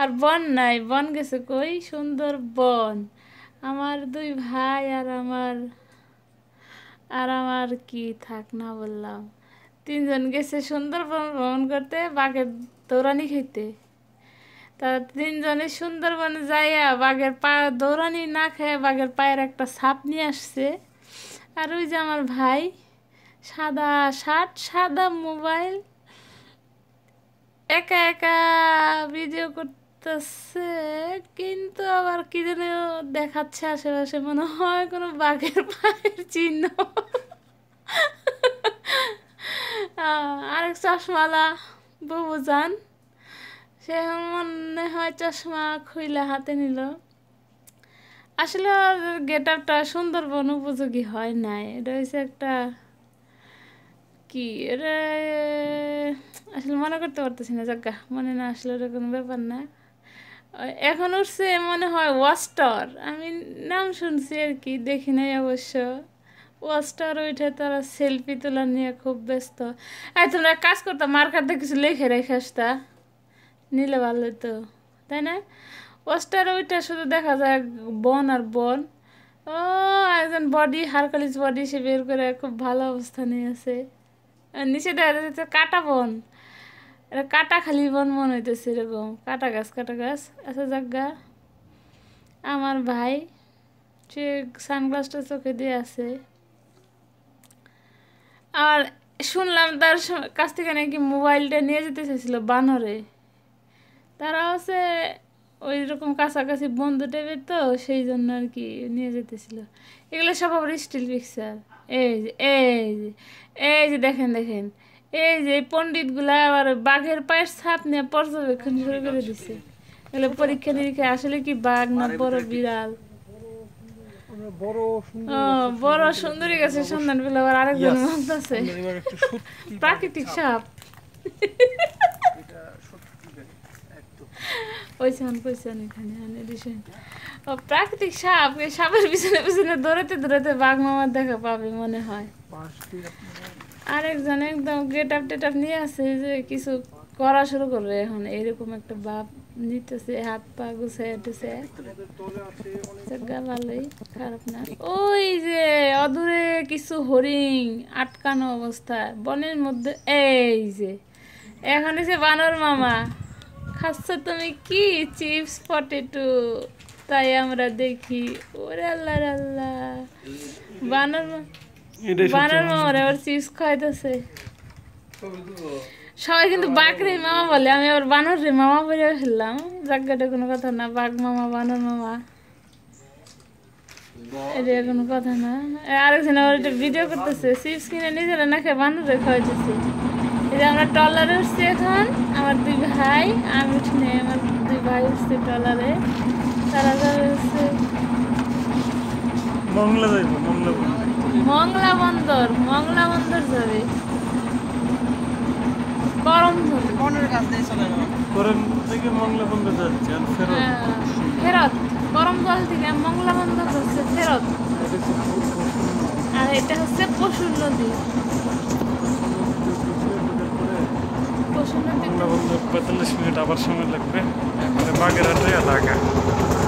আর বন নাই বন গেছে কই সুন্দর বন আমার দুই ভাই আর আমার আর আমার কি থাক না বললাম তিনজন গেছে সুন্দরবন ভ্রমণ করতে বাঘের দৌড়ানি খেতে তা তিনজনে সুন্দরবনে যাইয়া বাঘের পা দৌড়ানি না খেয়ে বাঘের পায়ের একটা ছাপ নিয়ে আসছে আর ওই যে আমার ভাই সাদা শার্ট সাদা মোবাইল একা একা ভিডিও করতে করতেছে কিন্তু আবার কি যেন দেখাচ্ছে আশেপাশে মনে হয় কোনো বাঘের পায়ের চিহ্ন আরেক চশমালা বুবু যান সে মনে হয় চশমা খুইলে হাতে নিল আসলে গেট আপটা সুন্দরবন উপযোগী হয় নাই এটা হয়েছে একটা কি আসলে মনে করতে পারতেছি না যাজ্ঞা মনে না আসলে ওটা কোনো ব্যাপার না এখন উঠছে মনে হয় ওয়াস্টার আমি নাম শুনছি আর কি দেখি নাই অবশ্য ওয়াস্টার ওইটা তারা সেলফি তোলা নিয়ে খুব ব্যস্ত আর তোমরা কাজ করতো মার্কারটা কিছু লেখে রেখে আসতা নিলে ভালো তো তাই না ওয়াস্টার ওইটা শুধু দেখা যায় বন আর বন ও একজন বডি হারকালিস বডি সে বের করে খুব ভালো অবস্থানে আছে নিচে দেখা যাচ্ছে কাটা বন এটা কাটা খালি বন মনে হইতেছে এরকম কাটা গাছ কাটা গাছ আচ্ছা জাগা আমার ভাই সে সানগ্লাসটা চোখে দিয়ে আছে আর শুনলাম তার কাছ থেকে নাকি মোবাইলটা নিয়ে যেতে চাইছিল বানরে তারা হচ্ছে ওই রকম কাছাকাছি বন্ধু টাইপের তো সেই জন্য আর কি নিয়ে যেতেছিল এগুলো সব আবার স্টিল পিকচার এই যে এই যে এই যে দেখেন দেখেন এই যে গুলা আবার বাঘের পায়ের ছাপ নিয়ে পর্যবেক্ষণ শুরু করে দিছে এগুলো পরীক্ষা নিরীক্ষা আসলে কি বাঘ না বড় বিড়াল বড় সুন্দরী গাছের সন্ধান আবার আরেকজন আছে প্রাকৃতিক সাপ পয়সান এখানে ও প্রাকৃতিক সাপ এই সাপের পিছনে পিছনে দৌড়াতে দৌড়াতে বাঘ মামার দেখা পাবে মনে হয় আরেকজন একদম গেট আপ টেট আপ নিয়ে আসে যে কিছু করা শুরু করবে এখন এরকম একটা বাপ নিতেছে হাত পা গুছে উঠেছে ভালোই আচ্ছা, খারাপ না ওই যে অদূরে কিছু হরিণ আটকানো অবস্থা বনের মধ্যে এই যে এখন এসে বানর মামা খাচ্ছ তুমি কি চিপস পটেটো তাই আমরা দেখি ওরে আল্লাহ আল্লাহ বানর মামা বানানো আবার চিপস খাইতেছে সবাই কিন্তু বাঘ রে মামা বলে আমি আবার বানর রে মামা বলে ফেললাম জায়গাটা কোনো কথা না বাঘ মামা বানর মামা এটা কোনো কথা না আরেকজন আবার এটা ভিডিও করতেছে চিপস কিনে নিজেরা না খেয়ে বানরে খাওয়াইতেছি এটা আমরা ট্রলারে উঠছি এখন আমার দুই ভাই আমি উঠিনি আমার দুই ভাই উঠছে ট্রলারে তারা যাবে হচ্ছে বাংলা মংলা বন্দর মংলা বন্দর যাবে করম বনের চলে যাবে করম থেকে মংলা বন্দর যাচ্ছে আর ফেরত হ্যাঁ, ফেরত জল থেকে মংলা বন্দর যাচ্ছে ফেরত আর এটা হচ্ছে পশুর নদী পশুর নদী মংলা বন্দর পঁয়তাল্লিশ মিনিট আবার সময় লাগবে বাগেরহাটে এলাকা